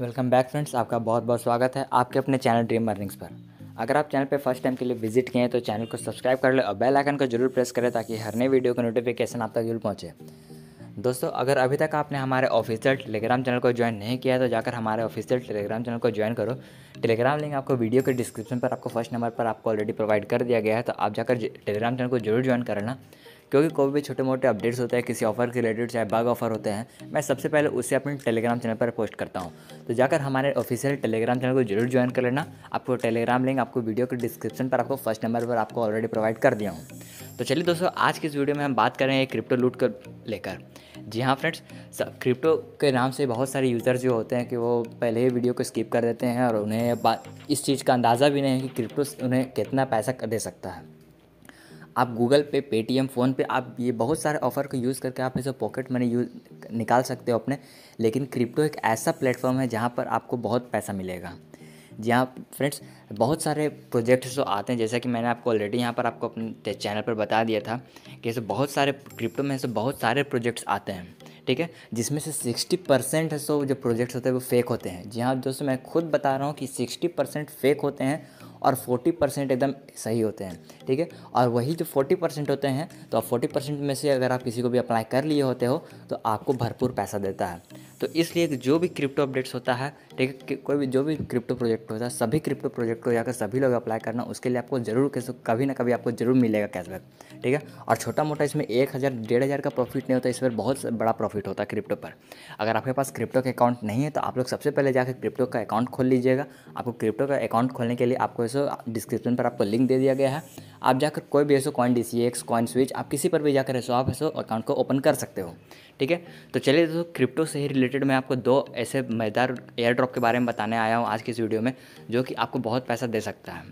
welcome back friends आपका बहुत बहुत स्वागत है आपके अपने चैनल ड्रीम अर्निंग्स पर अगर आप चैनल पर फर्स्ट टाइम के लिए विजिट किए हैं तो चैनल को सब्सक्राइब कर लें और बेल आइकन को जरूर प्रेस करें ताकि हर नए वीडियो का नोटिफिकेशन आप तक जरूर पहुँचे दोस्तों अगर अभी तक आपने हमारे ऑफिशियल टेलीग्राम चैनल को ज्वाइन नहीं किया है तो जाकर हमारे ऑफिशियल टेलीग्राम चैनल को ज्वाइन करो टेलीग्राम लिंक आपको वीडियो के डिस्क्रिप्शन पर आपको फर्स्ट नंबर पर आपको ऑलरेडी प्रोवाइड कर दिया गया है तो आप जाकर टेलीग्राम चैनल को जरूर ज्वाइन कर लेना क्योंकि कोई भी छोटे मोटे अपडेट्स होते हैं किसी ऑफर के रिलेटेड चाहे बग ऑफर होते हैं मैं सबसे पहले उसे अपने टेलीग्राम चैनल पर पोस्ट करता हूँ तो जाकर हमारे ऑफिशियल टेलीग्राम चैनल को जरूर ज्वाइन कर लेना आपको टेलीग्राम लिंक आपको वीडियो के डिस्क्रिप्शन पर आपको फर्स्ट नंबर पर आपको ऑलरेडी प्रोवाइड कर दिया हूँ तो चलिए दोस्तों आज की इस वीडियो में हम बात कर रहे हैं क्रिप्टो लूट को लेकर जी हाँ फ्रेंड्स क्रिप्टो के नाम से बहुत सारे यूज़र जो होते हैं कि वो पहले ही वीडियो को स्किप कर देते हैं और उन्हें इस चीज़ का अंदाज़ा भी नहीं है कि क्रिप्टो उन्हें कितना पैसा दे सकता है आप गूगल पे पेटीएम फ़ोन पे आप ये बहुत सारे ऑफ़र को यूज़ करके आप इसे पॉकेट मनी यूज निकाल सकते हो अपने लेकिन क्रिप्टो एक ऐसा प्लेटफॉर्म है जहाँ पर आपको बहुत पैसा मिलेगा जी हाँ फ्रेंड्स बहुत सारे प्रोजेक्ट्स तो आते हैं जैसा कि मैंने आपको ऑलरेडी यहाँ पर आपको अपने चैनल पर बता दिया था कि ऐसे बहुत सारे क्रिप्टो में ऐसे बहुत सारे प्रोजेक्ट्स आते हैं ठीक है जिसमें से 60 परसेंट सो जो प्रोजेक्ट्स होते हैं वो फेक होते हैं जी हाँ दोस्तों मैं खुद बता रहा हूँ कि सिक्सटी परसेंट फेक होते हैं और 40 परसेंट एकदम सही होते हैं ठीक है और वही जो 40 परसेंट होते हैं तो आप 40 परसेंट में से अगर आप किसी को भी अप्लाई कर लिए होते हो तो आपको भरपूर पैसा देता है तो इसलिए जो भी क्रिप्टो अपडेट्स होता है ठीक है कोई भी जो भी क्रिप्टो प्रोजेक्ट होता है सभी क्रिप्टो प्रोजेक्ट को जाकर तो सभी लोग अप्लाई करना उसके लिए आपको जरूर कैसे कभी ना कभी आपको जरूर मिलेगा कैशबैक ठीक है और छोटा मोटा इसमें एक हज़ार डेढ़ हज़ार का प्रॉफिट नहीं होता इस पर बहुत बड़ा प्रॉफिट होता है क्रिप्टो पर अगर आपके पास क्रिप्टो का अकाउंट नहीं है तो आप लोग सबसे पहले जाकर क्रिप्टो का अकाउंट खोल लीजिएगा आपको क्रिप्टो का अकाउंट खोलने के लिए आपको ऐसे डिस्क्रिप्शन पर आपको लिंक दे दिया गया है आप जाकर कोई भी ऐसा coin D C X coin switch आप किसी पर भी जाकर ऐसा आप ऐसा अकाउंट को ओपन कर सकते हो ठीक है तो चलिए दोस्तों क्रिप्टो से ही रिलेटेड रिलेटेड मैं आपको दो ऐसे मज़ेदार एयर ड्रॉप के बारे में बताने आया हूँ आज की इस वीडियो में जो कि आपको बहुत पैसा दे सकता है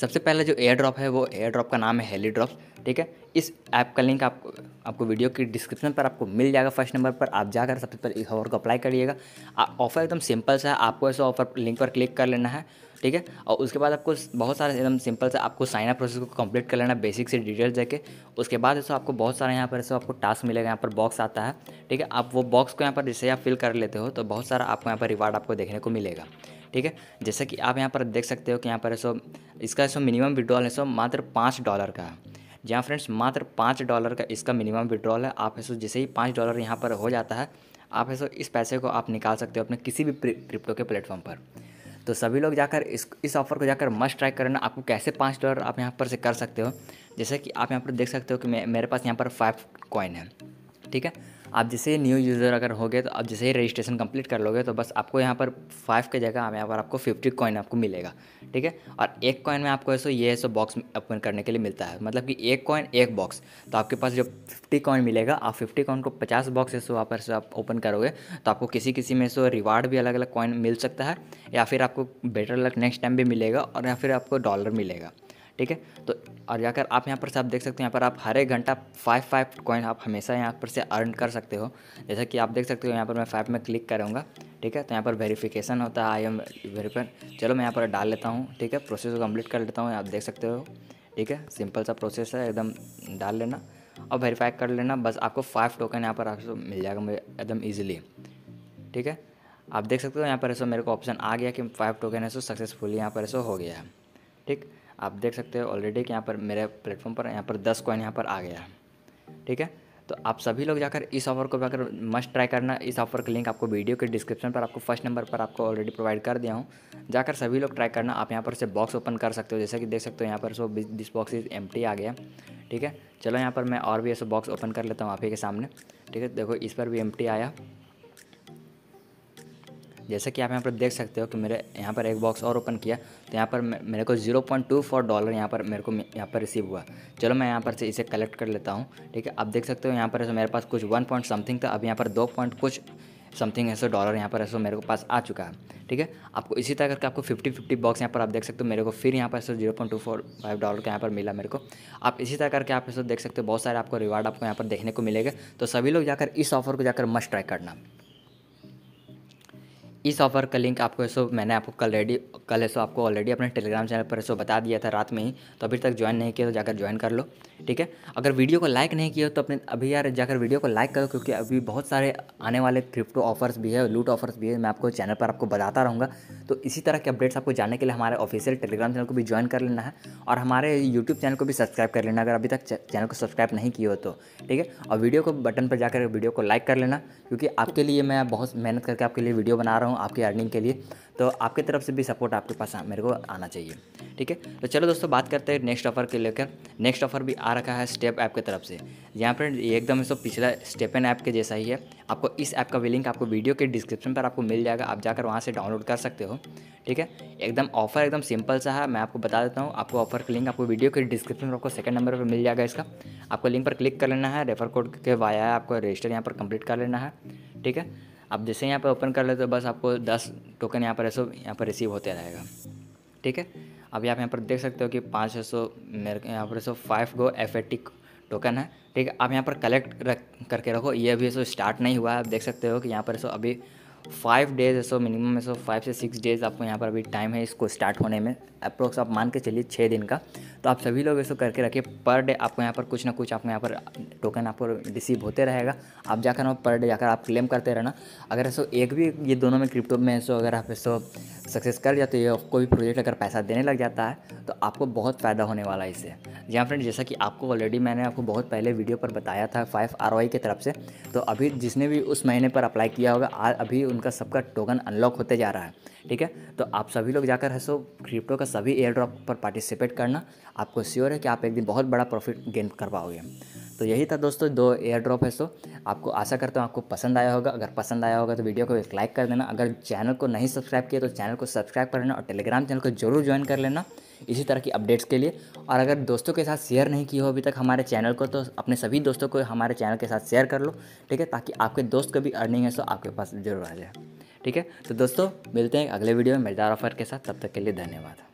सबसे पहले जो एयर ड्रॉप है वो एयर ड्रॉप का नाम है हेली ड्रॉप ठीक है इस ऐप का लिंक आपको आपको वीडियो की डिस्क्रिप्शन पर आपको मिल जाएगा फर्स्ट नंबर पर आप जाकर सबसे पहले इस ऑफर को अप्लाई करिएगा ऑफर एकदम सिंपल सा है आपको ऐसे ऑफर लिंक पर क्लिक कर लेना है ठीक है और उसके बाद आपको बहुत सारे एकदम सिंपल से आपको साइन अप प्रोसेस को कंप्लीट कर लेना बेसिक से डिटेल्स देके उसके बाद जैसे आपको बहुत सारे यहाँ पर जैसे आपको टास्क मिलेगा यहाँ पर बॉक्स आता है ठीक है आप वो बॉक्स को यहाँ पर जैसे आप फिल कर लेते हो तो बहुत सारा आपको यहाँ पर रिवार्ड आपको देखने को मिलेगा ठीक है जैसे कि आप यहाँ पर देख सकते हो कि यहाँ पर सो इसका सो मिनिमम विड्रॉल है सो मात्र पाँच डॉलर का है जी हाँ फ्रेंड्स मात्र पाँच डॉलर का इसका मिनिमम विड्रॉल है आप ऐसा जैसे ही पाँच डॉलर यहाँ पर हो जाता है आप ऐसा इस पैसे को आप निकाल सकते हो अपने किसी भी क्रिप्टो के प्लेटफॉर्म पर तो सभी लोग जाकर इस इस ऑफर को जाकर मस्ट ट्राई करना आपको कैसे पाँच डॉलर आप यहाँ पर से कर सकते हो जैसे कि आप यहाँ पर देख सकते हो कि मेरे पास यहाँ पर फाइव कॉइन है ठीक है आप जैसे न्यू यूज़र अगर हो गए तो आप जैसे ही रजिस्ट्रेशन कंप्लीट कर लोगे तो बस आपको यहाँ पर फाइव के जगह यहाँ पर आपको फिफ्टी कॉइन आपको मिलेगा ठीक है और एक कॉइन में आपको ऐसा ये सो बॉक्स ओपन करने के लिए मिलता है मतलब कि एक कॉइन एक बॉक्स तो आपके पास जो फिफ्टी कॉइन मिलेगा आप फिफ्टी कॉइन को पचास बॉक्स ऐसे वहाँ पर आप ओपन करोगे तो आपको किसी किसी में सो रिवार्ड भी अलग अलग कॉइन मिल सकता है या फिर आपको बेटर लक नेक्स्ट टाइम भी मिलेगा और या फिर आपको डॉलर मिलेगा ठीक है तो और जाकर आप यहाँ पर से आप देख सकते हो यहाँ पर आप हर एक घंटा फाइव फाइव कॉइन आप हमेशा यहाँ पर से अर्न कर सकते हो जैसा कि आप देख सकते हो यहाँ पर मैं फाइव में क्लिक करूँगा ठीक है तो यहाँ पर वेरीफिकेशन होता है आई एम वेरीफाइन चलो मैं यहाँ पर डाल लेता हूँ ठीक है प्रोसेस को कम्प्लीट कर लेता हूँ आप देख सकते हो ठीक है सिंपल सा प्रोसेस है एकदम डाल लेना और वेरीफाई कर लेना बस आपको फाइव टोकन यहाँ पर आपको मिल जाएगा मुझे एकदम ईजिली ठीक है आप देख सकते हो यहाँ पर ऐसा मेरे को ऑप्शन आ गया कि फाइव टोकन ऐसा सक्सेसफुली यहाँ पर ऐसा हो गया है ठीक आप देख सकते हो ऑलरेडी कि यहाँ पर मेरे प्लेटफॉर्म पर यहाँ पर दस कॉइन यहाँ पर आ गया है ठीक है तो आप सभी लोग जाकर इस ऑफर को जाकर मस्ट ट्राई करना इस ऑफर का लिंक आपको वीडियो के डिस्क्रिप्शन पर आपको फर्स्ट नंबर पर आपको ऑलरेडी प्रोवाइड कर दिया हूँ जाकर सभी लोग ट्राई करना आप यहाँ पर से बॉक्स ओपन कर सकते हो जैसे कि देख सकते हो यहाँ पर सो दिस बॉक्स इज एम आ गया ठीक है चलो यहाँ पर मैं और भी ऐसे बॉक्स ओपन कर लेता हूँ आप ही के सामने ठीक है देखो इस पर भी एम आया जैसे कि आप यहाँ पर देख सकते हो कि मेरे यहाँ पर एक बॉक्स और ओपन किया तो यहाँ पर मेरे को zero point two four dollar यहाँ पर मेरे को यहाँ पर रिसीव हुआ चलो मैं यहाँ पर से इसे कलेक्ट कर लेता हूँ ठीक है आप देख सकते हो यहाँ पर ऐसे मेरे पास कुछ वन पॉइंट समथिंग था अब यहाँ पर दो पॉइंट कुछ समथिंग ऐसे डॉलर यहाँ पर ऐसा मेरे को पास आ चुका है ठीक है आपको इसी तरह करके आपको फिफ्टी फिफ्टी बॉक्स यहाँ पर आप देख सकते हो मेरे को फिर यहाँ पर ऐसे zero point two four five dollar का यहाँ पर मिला मेरे को आप इसी तरह करके आप ऐसे देख सकते हो बहुत सारे आपको रिवार्ड आपको यहाँ पर देखने को मिलेगा तो सभी लोग जाकर इस ऑफर को जाकर मस्ट ट्राई करना इस ऑफ़र का लिंक आपको सो मैंने आपको कल रेडी कल सो आपको ऑलरेडी अपने टेलीग्राम चैनल पर सो बता दिया था रात में ही तो अभी तक ज्वाइन नहीं किया तो जाकर ज्वाइन कर लो ठीक है अगर वीडियो को लाइक नहीं किया तो अपने अभी यार जाकर वीडियो को लाइक करो क्योंकि अभी बहुत सारे आने वाले क्रिप्टो ऑफर्स भी है लूट ऑफर्स भी है मैं आपको चैनल पर आपको बताता रहूँगा तो इसी तरह के अपडेट्स आपको जानने के लिए हमारे ऑफिशियल टेलीग्राम चैनल को भी ज्वाइन कर लेना है और हमारे यूट्यूब चैनल को भी सब्सक्राइब कर लेना अगर अभी तक चैनल को सब्सक्राइब नहीं किया हो तो ठीक है और वीडियो को बटन पर जाकर वीडियो को लाइक कर लेना क्योंकि आपके लिए मैं बहुत मेहनत करके आपके लिए वीडियो बना रहा हूँ हूँ आपकी अर्निंग के लिए तो आपकी तरफ से भी सपोर्ट आपके पास मेरे को आना चाहिए ठीक है तो चलो दोस्तों बात करते हैं नेक्स्ट ऑफर के लेकर नेक्स्ट ऑफर भी आ रखा है स्टेप ऐप की तरफ से यहाँ पर एकदम इसको पिछला स्टेप एन ऐप के जैसा ही है आपको इस ऐप का भी लिंक आपको वीडियो के डिस्क्रिप्शन पर आपको मिल जाएगा आप जाकर वहाँ से डाउनलोड कर सकते हो ठीक है एकदम ऑफर एकदम सिंपल सा है मैं आपको बता देता हूँ आपको ऑफर का लिंक आपको वीडियो के डिस्क्रिप्शन पर आपको सेकंड नंबर पर मिल जाएगा इसका आपको लिंक पर क्लिक कर लेना है रेफर कोड के वाया आपको रजिस्टर यहाँ पर कंप्लीट कर लेना है ठीक है आप जैसे यहाँ पर ओपन कर लेते हो बस आपको दस टोकन यहाँ पर ऐसे यहाँ पर रिसीव होते रहेगा ठीक है अभी आप यहाँ पर देख सकते हो कि पाँच सौ मेरे यहाँ पर so five go F token है ठीक है आप यहाँ पर कलेक्ट रख करके रखो ये अभी सो स्टार्ट नहीं हुआ है आप देख सकते हो कि यहाँ पर सो अभी फाइव डेज ऐसा मिनिमम ऐसा फाइव से सिक्स डेज आपको यहाँ पर अभी टाइम है इसको स्टार्ट होने में अप्रोक्स आप मान के चलिए छः दिन का तो आप सभी लोग ऐसा करके रखिए पर डे आपको यहाँ पर कुछ ना कुछ आपको यहाँ पर टोकन आपको रिसीव होते रहेगा आप जाकर पर डे जाकर आप क्लेम करते रहना अगर ऐसा एक भी ये दोनों में क्रिप्टो में सो अगर आप ऐसा सक्सेस कर जाते हो या कोई प्रोजेक्ट अगर पैसा देने लग जाता है तो आपको बहुत फ़ायदा होने वाला है इससे जी हाँ फ्रेंड जैसा कि आपको ऑलरेडी मैंने आपको बहुत पहले वीडियो पर बताया था फाइव आर की तरफ से तो अभी जिसने भी उस महीने पर अप्लाई किया होगा आज अभी उनका सबका टोकन अनलॉक होते जा रहा है ठीक है तो आप सभी लोग जाकर है सो क्रिप्टो का सभी एयर ड्रॉप पर पार्टिसिपेट करना आपको श्योर है कि आप एक दिन बहुत बड़ा प्रॉफिट गेन कर पाओगे तो यही था दोस्तों दो एयर ड्रॉप है सो आपको आशा करता हूँ आपको पसंद आया होगा अगर पसंद आया होगा तो वीडियो को एक लाइक कर देना अगर चैनल को नहीं सब्सक्राइब किया तो चैनल को सब्सक्राइब कर लेना और टेलीग्राम चैनल को जरूर ज्वाइन कर लेना इसी तरह की अपडेट्स के लिए और अगर दोस्तों के साथ शेयर नहीं किया हो अभी तक हमारे चैनल को तो अपने सभी दोस्तों को हमारे चैनल के साथ शेयर कर लो ठीक है ताकि आपके दोस्त को भी अर्निंग है सो आपके पास जरूर आ जाए ठीक है तो दोस्तों मिलते हैं अगले वीडियो में मेजार ऑफर के साथ तब तक के लिए धन्यवाद